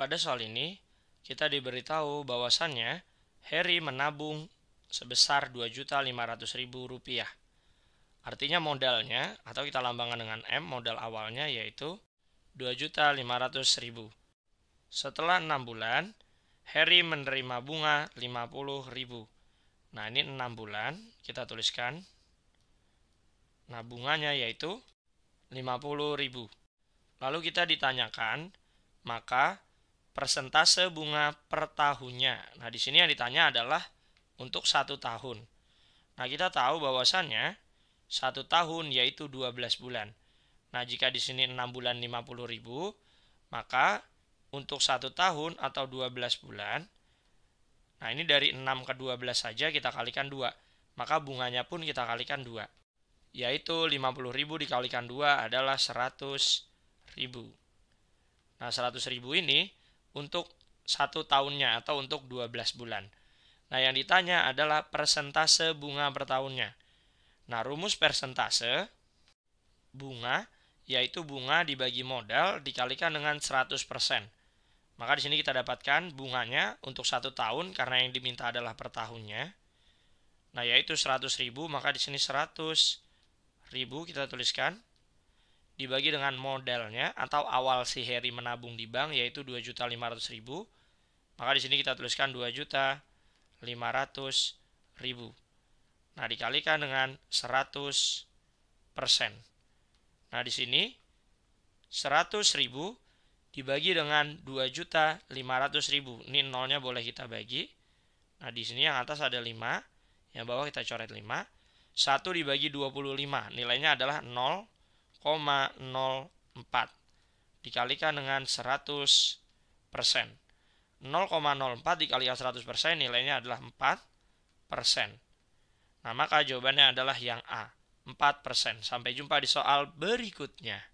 Pada soal ini, kita diberitahu bahwasannya Harry menabung sebesar Rp2.500.000. Artinya modalnya atau kita lambangkan dengan M, modal awalnya yaitu Rp2.500.000. Setelah 6 bulan, Harry menerima bunga rp 50.000. Nah, ini 6 bulan, kita tuliskan. Nah, bunganya yaitu 50.000. Lalu kita ditanyakan, maka persentase bunga per tahunnya. Nah, di sini yang ditanya adalah untuk satu tahun. Nah, kita tahu bahwasannya satu tahun yaitu 12 bulan. Nah, jika di sini 6 bulan 50 ribu, maka untuk satu tahun atau 12 bulan, nah ini dari 6 ke 12 saja kita kalikan 2. Maka bunganya pun kita kalikan 2. Yaitu 50 ribu dikalikan 2 adalah 100 ribu. Nah, 100 ribu ini untuk satu tahunnya atau untuk 12 bulan. Nah, yang ditanya adalah persentase bunga per tahunnya. Nah, rumus persentase bunga yaitu bunga dibagi modal dikalikan dengan 100%. Maka di sini kita dapatkan bunganya untuk satu tahun karena yang diminta adalah per tahunnya. Nah, yaitu 100.000, maka di sini 100.000 kita tuliskan dibagi dengan modalnya atau awal si Harry menabung di bank yaitu 2.500.000. Maka di sini kita tuliskan 2.500.000. Nah, dikalikan dengan 100%. Nah, di sini 100.000 dibagi dengan 2.500.000. Ini nolnya boleh kita bagi. Nah, di sini yang atas ada 5, yang bawah kita coret 5. 1 dibagi 25, nilainya adalah 0 0,04 dikalikan dengan 100 persen. 0,04 dikalikan 100 persen nilainya adalah 4 persen. Nah maka jawabannya adalah yang A, 4 persen. Sampai jumpa di soal berikutnya.